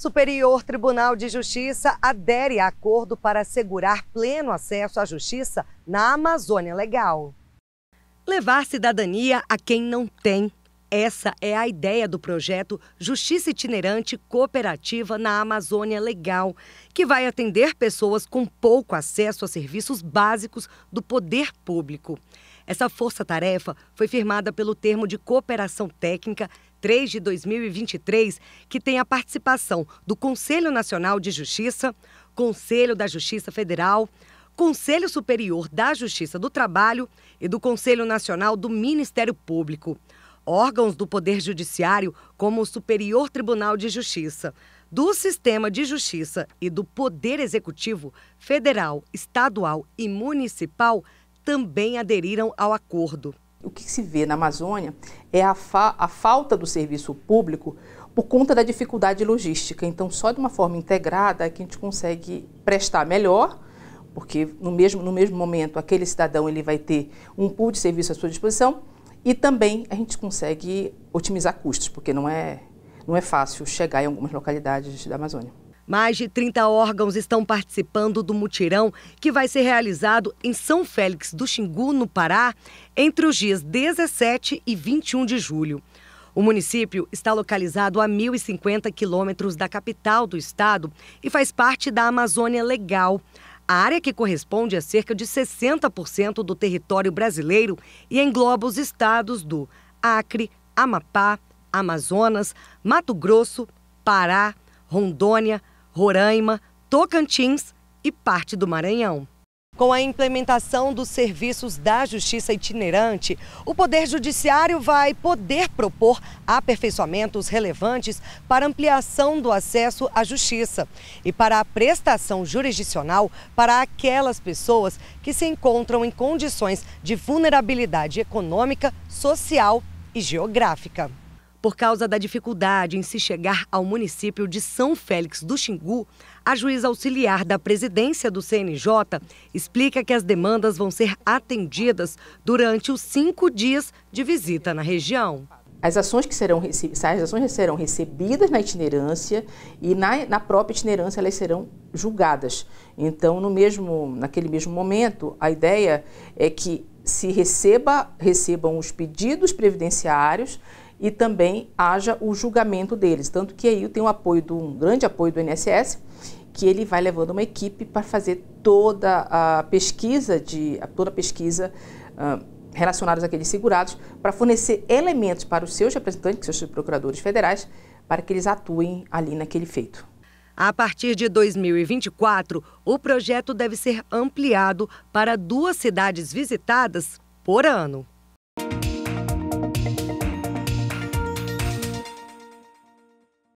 Superior Tribunal de Justiça adere a acordo para assegurar pleno acesso à justiça na Amazônia Legal. Levar cidadania a quem não tem. Essa é a ideia do projeto Justiça Itinerante Cooperativa na Amazônia Legal, que vai atender pessoas com pouco acesso a serviços básicos do poder público. Essa força-tarefa foi firmada pelo termo de cooperação técnica 3 de 2023, que tem a participação do Conselho Nacional de Justiça, Conselho da Justiça Federal, Conselho Superior da Justiça do Trabalho e do Conselho Nacional do Ministério Público. Órgãos do Poder Judiciário, como o Superior Tribunal de Justiça, do Sistema de Justiça e do Poder Executivo Federal, Estadual e Municipal, também aderiram ao acordo o que se vê na Amazônia é a, fa a falta do serviço público por conta da dificuldade logística. Então, só de uma forma integrada é que a gente consegue prestar melhor, porque no mesmo, no mesmo momento aquele cidadão ele vai ter um pool de serviço à sua disposição e também a gente consegue otimizar custos, porque não é, não é fácil chegar em algumas localidades da Amazônia. Mais de 30 órgãos estão participando do mutirão que vai ser realizado em São Félix do Xingu, no Pará, entre os dias 17 e 21 de julho. O município está localizado a 1.050 quilômetros da capital do estado e faz parte da Amazônia Legal, a área que corresponde a cerca de 60% do território brasileiro e engloba os estados do Acre, Amapá, Amazonas, Mato Grosso, Pará, Rondônia, Roraima, Tocantins e parte do Maranhão. Com a implementação dos serviços da justiça itinerante, o Poder Judiciário vai poder propor aperfeiçoamentos relevantes para ampliação do acesso à justiça e para a prestação jurisdicional para aquelas pessoas que se encontram em condições de vulnerabilidade econômica, social e geográfica. Por causa da dificuldade em se chegar ao município de São Félix do Xingu, a juiz auxiliar da presidência do CNJ explica que as demandas vão ser atendidas durante os cinco dias de visita na região. As ações que serão, as ações serão recebidas na itinerância e na, na própria itinerância elas serão julgadas. Então, no mesmo, naquele mesmo momento, a ideia é que se receba, recebam os pedidos previdenciários e também haja o julgamento deles. Tanto que aí tem um apoio de um grande apoio do INSS, que ele vai levando uma equipe para fazer toda a pesquisa de toda a pesquisa uh, relacionados àqueles segurados para fornecer elementos para os seus representantes, seus procuradores federais, para que eles atuem ali naquele feito. A partir de 2024, o projeto deve ser ampliado para duas cidades visitadas por ano.